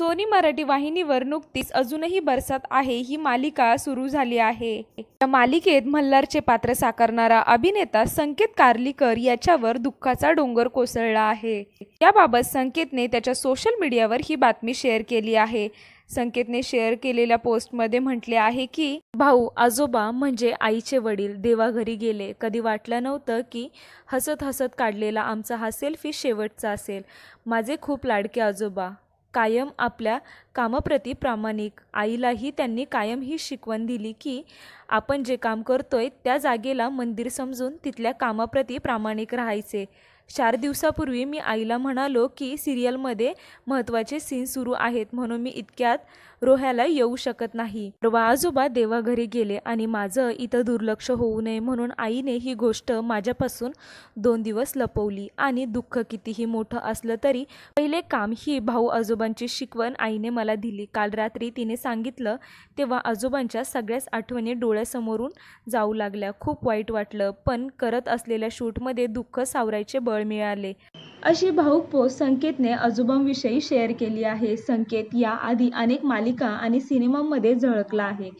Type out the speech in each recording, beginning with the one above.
Sony Marathi वाहिनीवर नुकतीच अजूनही बरसात आहे ही मालिका सुरू झाली आहे या मालिकेत मल्हारचे पात्र साकारणारा अभिनेता संकेत कार्लीकर याच्यावर दुःखाचा डोंगर कोसळला आहे याबाबत संकेतने त्याच्या सोशल मीडियावर ही बातमी शेअर केली आहे संकेतने शेअर केलेल्या पोस्टमध्ये म्हटले आहे की भाऊ आजोबा म्हणजे आईचे वडील देवाघरी गेले कधी वाटलं नव्हतं की हसत हसत काढलेला आमचा हा सेल्फी शेवटचा असेल माझे खूप लाडके आजोबा कायम आपल्या कामाप्रती प्रामाणिक आईलाही त्यांनी कायम ही शिकवण दिली की आपण जे काम करतोय त्या जागेला मंदिर समजून तिथल्या कामाप्रती प्रामाणिक राहायचे चार दिवसापूर्वी मी आईला म्हणालो की सिरियलमध्ये महत्त्वाचे सीन सुरू आहेत म्हणून मी इतक्यात रोह्याला येऊ शकत नाही रवा आजोबा देवाघरी गेले आणि माझं इथं दुर्लक्ष होऊ नये म्हणून आईने ही गोष्ट माझ्यापासून दोन दिवस लपवली आणि दुःख कितीही मोठं असलं तरी पहिले काम ही भाऊ आजोबांची शिकवण आईने मला दिली काल रात्री तिने सांगितलं तेव्हा आजोबांच्या सगळ्याच आठवणी डोळ्यासमोरून जाऊ लागल्या खूप वाईट वाटलं पण करत असलेल्या शूटमध्ये दुःख सावरायचे बळ मिळाले अशी भाऊक पोस्ट संकेतने आजोबांविषयी शेअर केली आहे संकेत या आधी अनेक मालिका आणि सिनेमांमध्ये झळकला आहे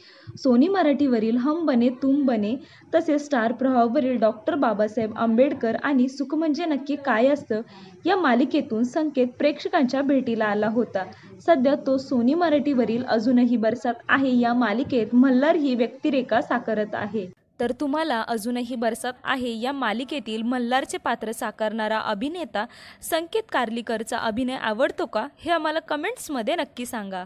सोनी मराठीवरील हम बने तुम बने तसेच स्टार प्रवाहवरील डॉक्टर बाबासाहेब आंबेडकर आणि सुख म्हणजे नक्की काय असतं या मालिकेतून संकेत प्रेक्षकांच्या भेटीला आला होता सध्या तो सोनी मराठीवरील अजूनही बरसात आहे या मालिकेत मल्हार ही व्यक्तिरेखा साकारत आहे तर तुम्हाला अजूनही बरसात आहे या मालिकेतील मल्हारचे पात्र साकारणारा अभिनेता संकेत कार्लीकरचा अभिनय आवडतो का हे आम्हाला कमेंट्समध्ये नक्की सांगा